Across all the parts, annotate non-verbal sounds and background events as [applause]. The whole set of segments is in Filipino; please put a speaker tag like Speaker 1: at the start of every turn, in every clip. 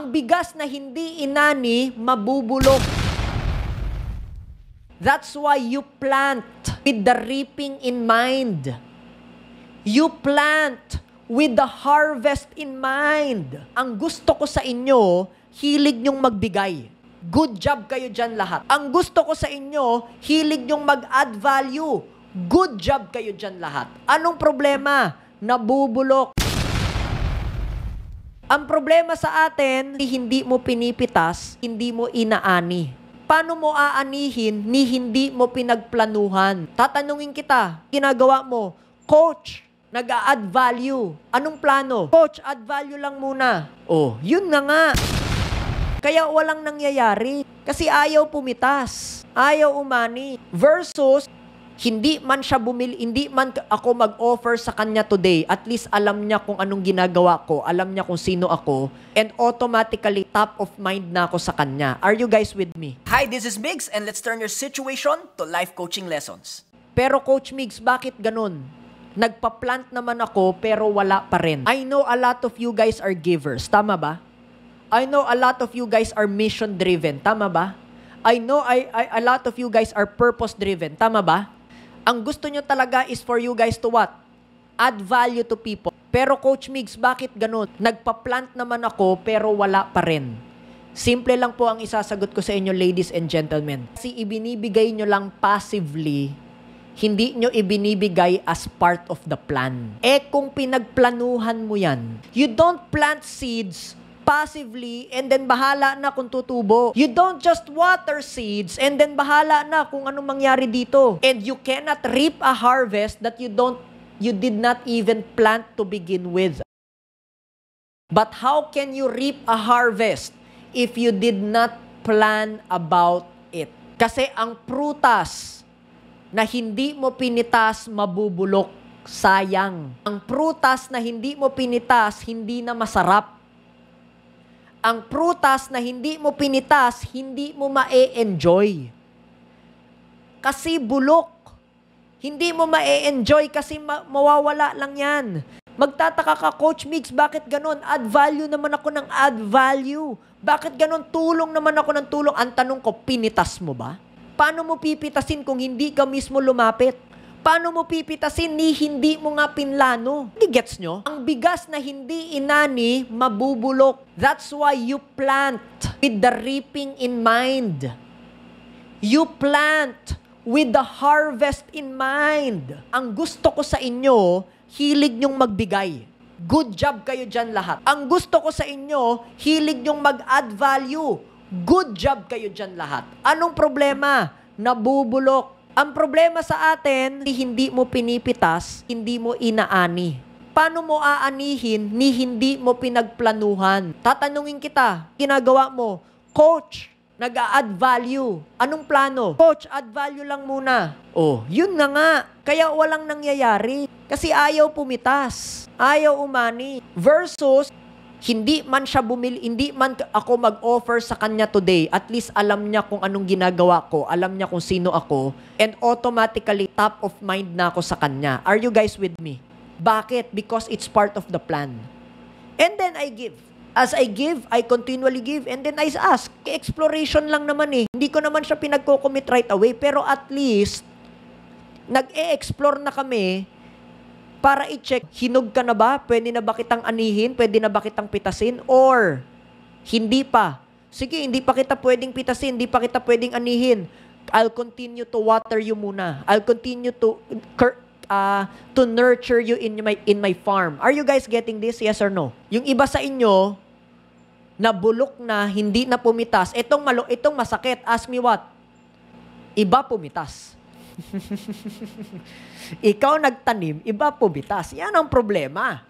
Speaker 1: Ang bigas na hindi inani, mabubulok. That's why you plant with the reaping in mind. You plant with the harvest in mind. Ang gusto ko sa inyo, hilig nyong magbigay. Good job kayo dyan lahat. Ang gusto ko sa inyo, hilig nyong mag-add value. Good job kayo dyan lahat. Anong problema? Nabubulok. Ang problema sa atin, hindi mo pinipitas, hindi mo inaani. Paano mo aanihin ni hindi mo pinagplanuhan? Tatanungin kita, ginagawa mo, Coach, nag-add value. Anong plano? Coach, add value lang muna. Oh, yun na nga. Kaya walang nangyayari. Kasi ayaw pumitas. Ayaw umani. Versus, hindi man siya bumili, hindi man ako mag-offer sa kanya today, at least alam niya kung anong ginagawa ko, alam niya kung sino ako, and automatically top of mind na ako sa kanya. Are you guys with me? Hi, this is Migs, and let's turn your situation to life coaching lessons. Pero Coach Migs, bakit ganun? Nagpa-plant naman ako pero wala pa rin. I know a lot of you guys are givers. Tama ba? I know a lot of you guys are mission-driven. Tama ba? I know I, I, a lot of you guys are purpose-driven. Tama ba? Ang gusto nyo talaga is for you guys to what? Add value to people. Pero Coach Migs, bakit ganun? Nagpa-plant naman ako pero wala pa rin. Simple lang po ang isasagot ko sa inyo ladies and gentlemen. Kasi ibinibigay nyo lang passively hindi nyo ibinibigay as part of the plan. Eh kung pinagplanuhan mo yan, you don't plant seeds passively and then bahala na kung tutubo. You don't just water seeds and then bahala na kung anong mangyari dito. And you cannot reap a harvest that you don't you did not even plant to begin with. But how can you reap a harvest if you did not plan about it? Kasi ang prutas na hindi mo pinitas mabubulok, sayang. Ang prutas na hindi mo pinitas hindi na masarap ang prutas na hindi mo pinitas, hindi mo ma-enjoy. Kasi bulok. Hindi mo ma-enjoy kasi ma- mawawala lang yan. Magtataka ka, Coach Mix, bakit ganon? Add value naman ako ng add value. Bakit ganon? Tulong naman ako ng tulong. Ang tanong ko, pinitas mo ba? Paano mo pipitasin kung hindi ka mismo lumapit? Paano mo pipitasin ni hindi mo nga pinlano? Hindi gets nyo? Ang bigas na hindi inani, mabubulok. That's why you plant with the reaping in mind. You plant with the harvest in mind. Ang gusto ko sa inyo, hilig nyong magbigay. Good job kayo dyan lahat. Ang gusto ko sa inyo, hilig nyong mag-add value. Good job kayo dyan lahat. Anong problema? Nabubulok ang problema sa atin, hindi mo pinipitas, hindi mo inaani. Paano mo aanihin ni hindi mo pinagplanuhan? Tatanungin kita, ginagawa mo, Coach, nag-add value. Anong plano? Coach, add value lang muna. Oh, yun na nga. Kaya walang nangyayari. Kasi ayaw pumitas. Ayaw umani. Versus, hindi man siya bumili, hindi man ako mag-offer sa kanya today, at least alam niya kung anong ginagawa ko, alam niya kung sino ako, and automatically top of mind na ako sa kanya. Are you guys with me? Bakit? Because it's part of the plan. And then I give. As I give, I continually give. And then I ask, eh, exploration lang naman eh. Hindi ko naman siya pinagko-commit right away, pero at least, nag-e-explore na kami para i-check, hinog ka na ba? Pwede na ba kitang anihin? Pwede na ba kitang pitasin? Or, hindi pa. Sige, hindi pa kita pwedeng pitasin, hindi pa kita pwedeng anihin. I'll continue to water you muna. I'll continue to uh, to nurture you in my in my farm. Are you guys getting this? Yes or no? Yung iba sa inyo nabulok na, hindi na pumitas. Itong malo, itong masakit. Ask me what? Iba pumitas. [laughs] Ikaw nagtanim, iba po bitas. Yan ang problema.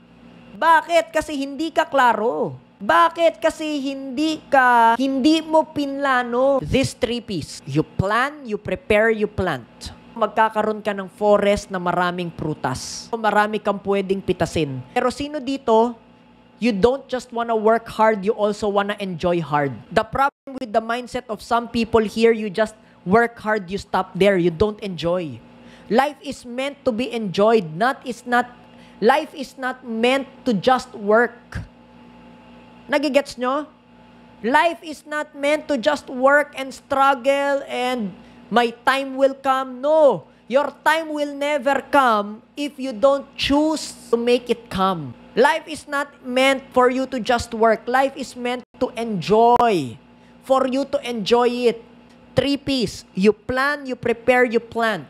Speaker 1: Bakit? Kasi hindi ka klaro. Bakit? Kasi hindi ka, hindi mo pinlano this three piece. You plan, you prepare, you plant. Magkakaroon ka ng forest na maraming prutas. Marami kang pwedeng pitasin. Pero sino dito, you don't just wanna work hard, you also wanna enjoy hard. The problem with the mindset of some people here, you just work hard, you stop there, you don't enjoy. Life is meant to be enjoyed, not is not life is not meant to just work. Nagigets nyo? Life is not meant to just work and struggle and my time will come. No, your time will never come if you don't choose to make it come. Life is not meant for you to just work. Life is meant to enjoy. For you to enjoy it. Three P's. You plan, you prepare, you plant.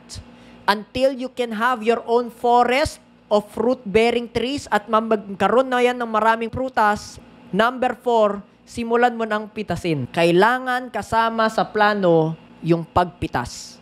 Speaker 1: Until you can have your own forest of fruit-bearing trees at magkaroon na yan ng maraming prutas. Number four, simulan mo ng pitasin. Kailangan kasama sa plano yung pagpitas.